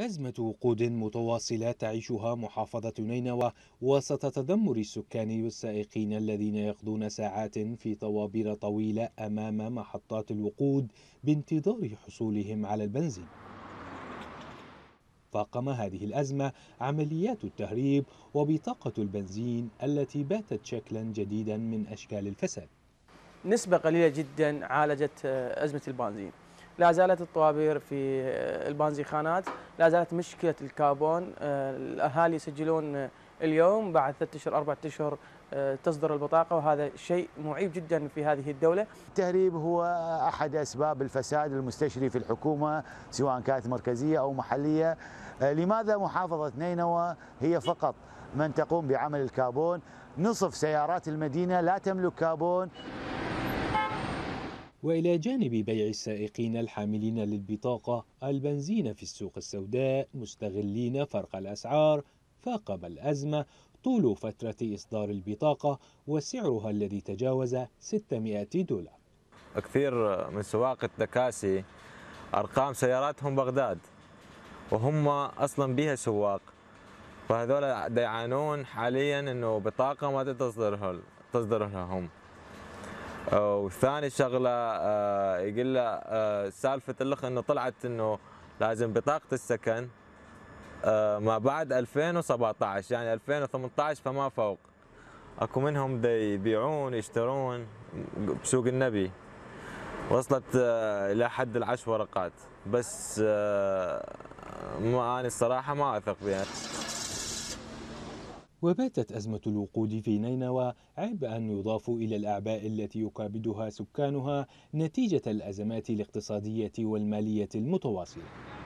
أزمة وقود متواصلة تعيشها محافظة نينوى وسط تذمر السكان والسائقين الذين يقضون ساعات في طوابير طويلة أمام محطات الوقود بانتظار حصولهم على البنزين فاقم هذه الأزمة عمليات التهريب وبطاقة البنزين التي باتت شكلا جديدا من أشكال الفساد نسبة قليلة جدا عالجت أزمة البنزين لا زالت الطوابير في آه، البنزيخانات لا زالت مشكله الكربون آه، الاهالي يسجلون آه، اليوم بعد ثلاثة اشهر اربع اشهر تصدر البطاقه وهذا شيء معيب جدا في هذه الدوله. التهريب هو احد اسباب الفساد المستشري في الحكومه سواء كانت مركزيه او محليه. لماذا محافظه نينوى هي فقط من تقوم بعمل الكابون؟ نصف سيارات المدينه لا تملك كابون وإلى جانب بيع السائقين الحاملين للبطاقة البنزين في السوق السوداء مستغلين فرق الأسعار فاقم الأزمة طول فترة إصدار البطاقة وسعرها الذي تجاوز 600 دولار كثير من سواق التكاسي أرقام سياراتهم بغداد وهم أصلا بها سواق فهذول يعانون حاليا أنه بطاقة ما تصدر تصدر لهم وثاني شغله آه، يقول له آه، سالفه الاخ انه طلعت انه لازم بطاقه السكن آه، ما بعد 2017 يعني 2018 فما فوق اكو منهم دي يبيعون يشترون بسوق النبي وصلت الى حد العشر ورقات بس ما انا الصراحه ما اثق بها وباتت أزمة الوقود في نينوى عبئا يضاف إلى الأعباء التي يكابدها سكانها نتيجة الأزمات الاقتصادية والمالية المتواصلة